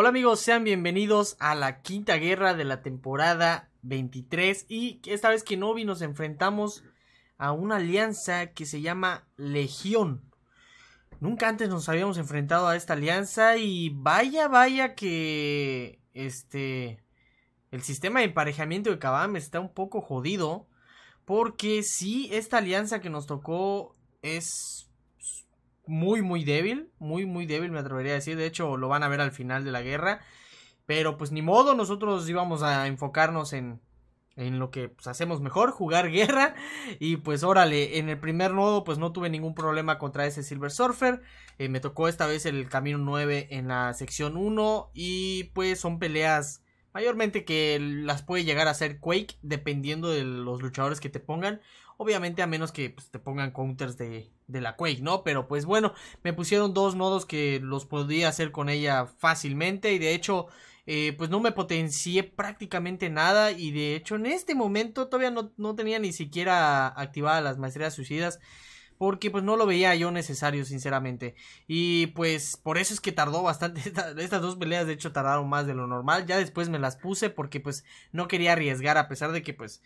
Hola amigos, sean bienvenidos a la quinta guerra de la temporada 23 y esta vez que no vi nos enfrentamos a una alianza que se llama Legión. Nunca antes nos habíamos enfrentado a esta alianza y vaya, vaya que este el sistema de emparejamiento de Kabam está un poco jodido porque si esta alianza que nos tocó es muy, muy débil, muy, muy débil me atrevería a decir, de hecho lo van a ver al final de la guerra, pero pues ni modo, nosotros íbamos a enfocarnos en, lo que pues, hacemos mejor, jugar guerra. Y pues órale, en el primer nodo pues no tuve ningún problema contra ese Silver Surfer. Eh, me tocó esta vez el camino 9 en la sección 1 y pues son peleas mayormente que las puede llegar a hacer Quake dependiendo de los luchadores que te pongan. Obviamente a menos que pues, te pongan counters de, de la Quake, ¿no? Pero pues bueno, me pusieron dos nodos que los podía hacer con ella fácilmente y de hecho... Eh, pues no me potencié prácticamente nada y de hecho en este momento todavía no, no tenía ni siquiera activadas las maestrías suicidas porque pues no lo veía yo necesario sinceramente y pues por eso es que tardó bastante estas dos peleas de hecho tardaron más de lo normal ya después me las puse porque pues no quería arriesgar a pesar de que pues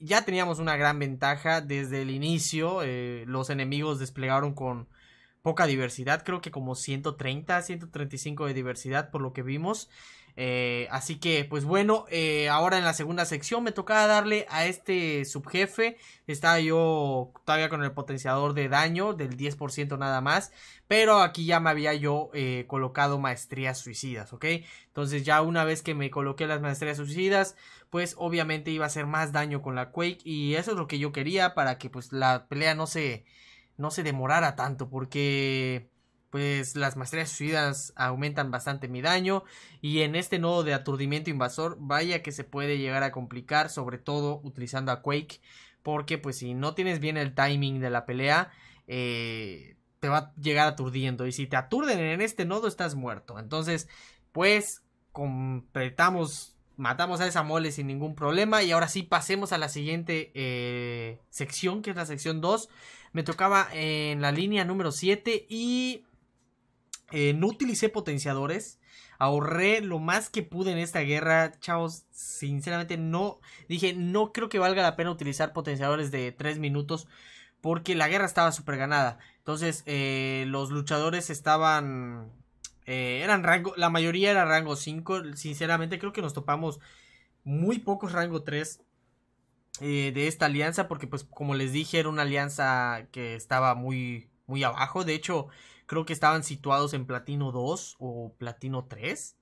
ya teníamos una gran ventaja desde el inicio. Eh, los enemigos desplegaron con poca diversidad, creo que como 130, 135 de diversidad por lo que vimos. Eh, así que, pues bueno, eh, ahora en la segunda sección me tocaba darle a este subjefe. Estaba yo todavía con el potenciador de daño del 10% nada más. Pero aquí ya me había yo eh, colocado maestrías suicidas, ¿ok? Entonces ya una vez que me coloqué las maestrías suicidas, pues obviamente iba a hacer más daño con la Quake. Y eso es lo que yo quería para que pues la pelea no se, no se demorara tanto. Porque pues las maestrías suicidas aumentan bastante mi daño y en este nodo de aturdimiento invasor vaya que se puede llegar a complicar sobre todo utilizando a Quake porque pues si no tienes bien el timing de la pelea eh, te va a llegar aturdiendo y si te aturden en este nodo estás muerto entonces pues completamos matamos a esa mole sin ningún problema y ahora sí pasemos a la siguiente eh, sección que es la sección 2 me tocaba en la línea número 7 y eh, no utilicé potenciadores. Ahorré lo más que pude en esta guerra. Chavos, sinceramente no. Dije, no creo que valga la pena utilizar potenciadores de 3 minutos. Porque la guerra estaba súper ganada. Entonces, eh, los luchadores estaban. Eh, eran rango. La mayoría era rango 5. Sinceramente, creo que nos topamos muy pocos rango 3. de esta alianza. Porque, pues, como les dije, era una alianza que estaba muy. Muy abajo. De hecho, Creo que estaban situados en platino 2 o platino 3.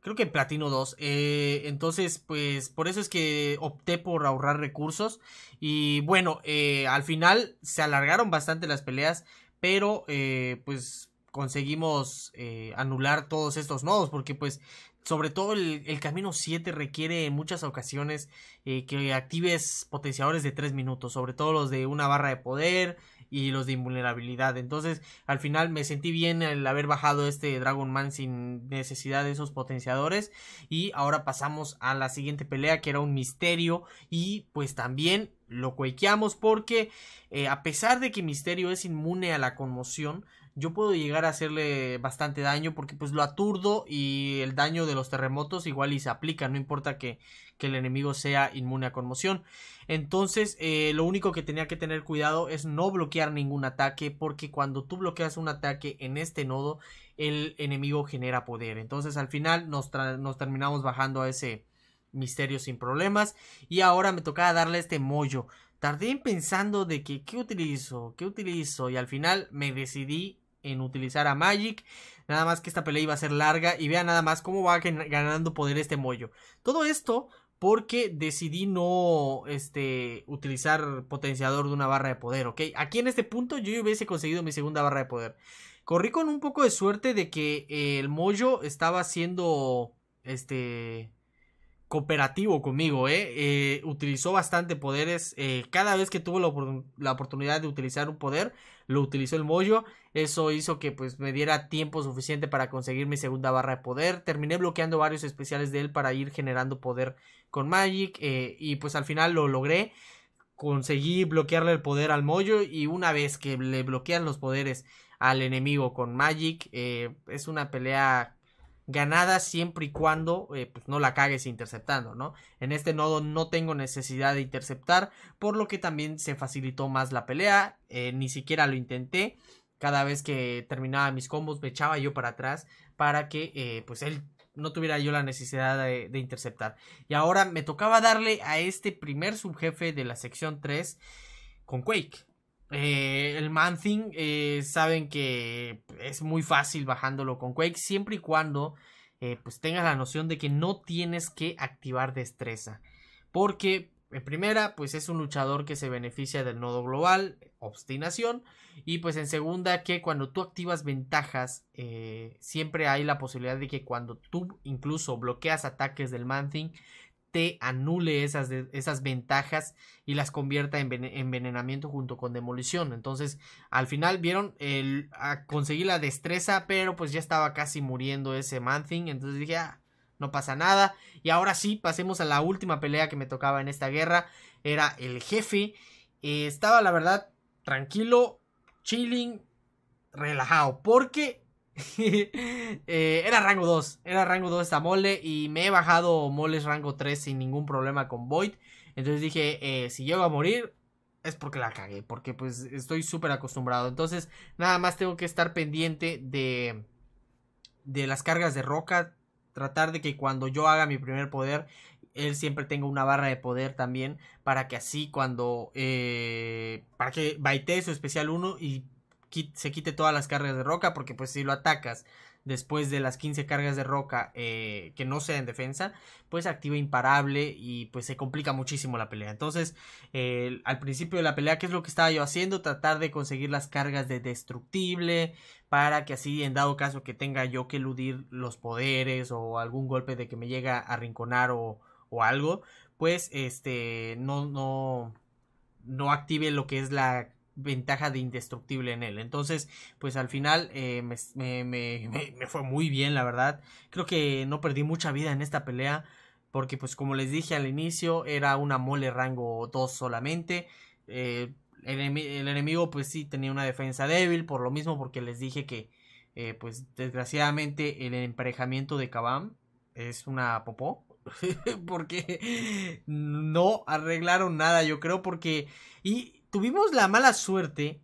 Creo que en platino 2. Eh, entonces, pues por eso es que opté por ahorrar recursos. Y bueno, eh, al final se alargaron bastante las peleas. Pero eh, pues conseguimos anular todos estos nodos. Porque pues sobre todo el, camino 7 requiere en muchas ocasiones que actives potenciadores de 3 minutos, sobre todo los de una barra de poder, y los de invulnerabilidad. Entonces, al final me sentí bien el haber bajado este Dragon Man sin necesidad de esos potenciadores. Y ahora pasamos a la siguiente pelea, que era un misterio. Y pues también lo cuequeamos porque, eh, a pesar de que Misterio es inmune a la conmoción, yo puedo llegar a hacerle bastante daño porque pues lo aturdo y el daño de los terremotos igual y se aplica, no importa que, el enemigo sea inmune a conmoción. Entonces eh, lo único que tenía que tener cuidado es no bloquear ningún ataque porque cuando tú bloqueas un ataque en este nodo el enemigo genera poder. Entonces al final nos, terminamos bajando a ese misterio sin problemas y ahora me tocaba darle este mollo. Tardé en pensando de que qué utilizo, qué utilizo y al final me decidí en utilizar a Magic. Nada más que esta pelea iba a ser larga y vea nada más cómo va ganando poder este mollo. Todo esto porque decidí no este, utilizar potenciador de una barra de poder, ¿ok? Aquí en este punto yo hubiese conseguido mi segunda barra de poder. Corrí con un poco de suerte de que el mollo estaba siendo este cooperativo conmigo, ¿eh? Eh, utilizó bastante poderes. Eh, cada vez que tuvo la, oportunidad de utilizar un poder, lo utilizó el Moyo. Eso hizo que pues me diera tiempo suficiente para conseguir mi segunda barra de poder. Terminé bloqueando varios especiales de él para ir generando poder con Magic. y pues al final lo logré. Conseguí bloquearle el poder al Moyo. Y una vez que le bloquean los poderes al enemigo con Magic, es una pelea ganada siempre y cuando eh, pues no la cagues interceptando, ¿no? En este nodo no tengo necesidad de interceptar, por lo que también se facilitó más la pelea, eh, ni siquiera lo intenté. Cada vez que terminaba mis combos me echaba yo para atrás para que eh, pues él no tuviera yo la necesidad de, de interceptar. Y ahora me tocaba darle a este primer subjefe de la sección 3 con Quake. Eh, el Manthing eh, saben que es muy fácil bajándolo con Quake siempre y cuando eh, pues tengas la noción de que no tienes que activar destreza porque en primera pues es un luchador que se beneficia del nodo global obstinación y pues en segunda que cuando tú activas ventajas siempre hay la posibilidad de que cuando tú incluso bloqueas ataques del Manthing anule esas, esas ventajas y las convierta en envenenamiento junto con demolición. Entonces, al final vieron, el, conseguir la destreza, pero pues ya estaba casi muriendo ese Manthing. Entonces dije, ah, no pasa nada. Y ahora sí, pasemos a la última pelea que me tocaba en esta guerra. Era el jefe. Eh, estaba, la verdad, tranquilo, chilling, relajado. Porque Eh, era rango 2, era rango 2 esta mole y me he bajado moles rango 3 sin ningún problema con Void. Entonces dije, eh, si llego a morir es porque la cagué, porque pues estoy súper acostumbrado. Entonces nada más tengo que estar pendiente de, de las cargas de roca, tratar de que cuando yo haga mi primer poder él siempre tenga una barra de poder también para que así cuando eh, para que baitee su especial 1 y se quite todas las cargas de roca, porque pues si lo atacas después de las 15 cargas de roca eh, que no sea en defensa, pues activa imparable y pues se complica muchísimo la pelea. Entonces, al principio de la pelea, ¿qué es lo que estaba yo haciendo? Tratar de conseguir las cargas de destructible para que así, en dado caso que tenga yo que eludir los poderes o algún golpe de que me llega a rinconar o, algo, pues este, no, no, no active lo que es la ventaja de indestructible en él. Entonces, pues al final eh, me, fue muy bien, la verdad. Creo que no perdí mucha vida en esta pelea. Porque, pues como les dije al inicio, era una mole rango 2 solamente. Eh, el, enemigo, pues sí, tenía una defensa débil. Por lo mismo, porque les dije que, eh, pues desgraciadamente, el emparejamiento de Kabam es una popó. porque no arreglaron nada, yo creo, porque... Y, tuvimos la mala suerte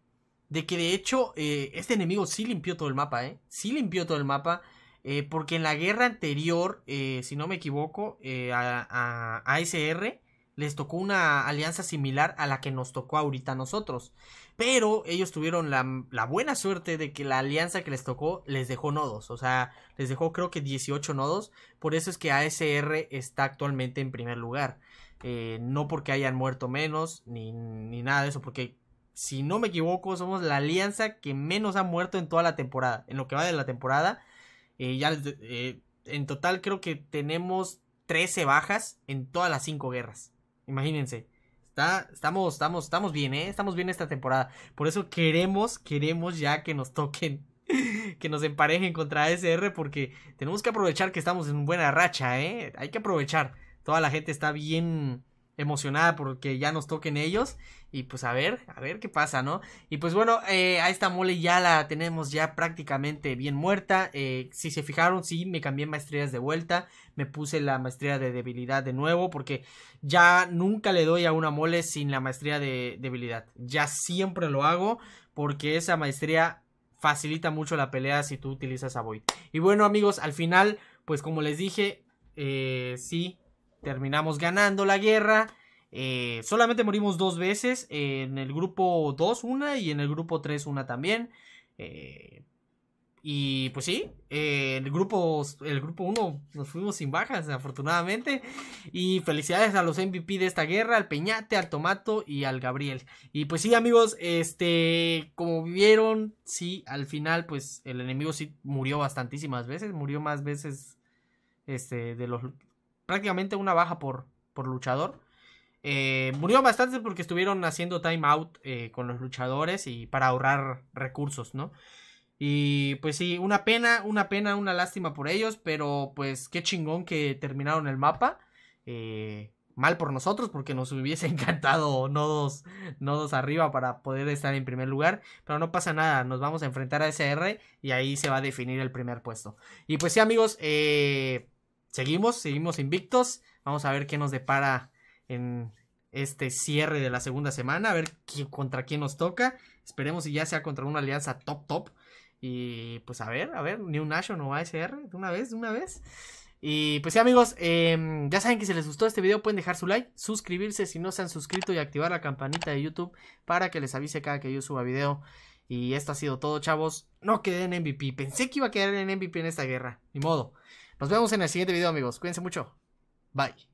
de que de hecho eh, este enemigo sí limpió todo el mapa, ¿eh? Sí limpió todo el mapa. Eh, porque en la guerra anterior, eh, si no me equivoco, a, a ASR les tocó una alianza similar a la que nos tocó ahorita a nosotros. Pero ellos tuvieron la, la, buena suerte de que la alianza que les tocó les dejó nodos. O sea, les dejó creo que 18 nodos. Por eso es que ASR está actualmente en primer lugar. Eh, no porque hayan muerto menos, ni, nada de eso, porque si no me equivoco, somos la alianza que menos ha muerto en toda la temporada, en lo que va de la temporada. Eh, ya, eh, en total creo que tenemos 13 bajas en todas las 5 guerras. Imagínense. Está, estamos, estamos, estamos bien, ¿eh? Estamos bien esta temporada. Por eso queremos, queremos ya que nos toquen. Que nos emparejen contra SR porque tenemos que aprovechar que estamos en buena racha, Hay que aprovechar toda la gente está bien emocionada porque ya nos toquen ellos y pues a ver, a ver qué pasa, ¿no? Y pues bueno, eh, a esta mole ya la tenemos ya prácticamente bien muerta, eh, si se fijaron, sí, me cambié maestrías de vuelta, me puse la maestría de debilidad de nuevo porque ya nunca le doy a una mole sin la maestría de debilidad, ya siempre lo hago porque esa maestría facilita mucho la pelea si tú utilizas a Void. Y bueno amigos, al final, pues como les dije, eh, sí, terminamos ganando la guerra. Eh, solamente morimos dos veces, eh, en el grupo 2 una y en el grupo 3 una también. Eh, y pues sí, el grupo el grupo 1 nos fuimos sin bajas, afortunadamente. Y felicidades a los MVP de esta guerra, al Peñate, al Tomato y al Gabriel. Y pues sí, amigos, este como vieron, sí, al final pues el enemigo sí murió bastantísimas veces, murió más veces este de los prácticamente una baja por, por luchador. Eh, murió bastante porque estuvieron haciendo time out eh, con los luchadores y para ahorrar recursos, ¿no? Y pues sí, una pena, una pena, una lástima por ellos, pero pues qué chingón que terminaron el mapa. Eh, mal por nosotros porque nos hubiese encantado nodos, nodos arriba para poder estar en primer lugar, pero no pasa nada, nos vamos a enfrentar a SR y ahí se va a definir el primer puesto. Y pues sí amigos, eh, seguimos, seguimos invictos. Vamos a ver qué nos depara en este cierre de la segunda semana, a ver contra quién nos toca. Esperemos si ya sea contra una alianza top top. Y pues a ver, a ver, New va o ASR, de una vez, de una vez. Y pues sí amigos, em, ya saben que si les gustó este video pueden dejar su like, suscribirse si no se han suscrito y activar la campanita de YouTube para que les avise cada que yo suba video. Y esto ha sido todo chavos, no quedé en MVP, pensé que iba a quedar en MVP en esta guerra, ni modo. Nos vemos en el siguiente video, amigos. Cuídense mucho. Bye.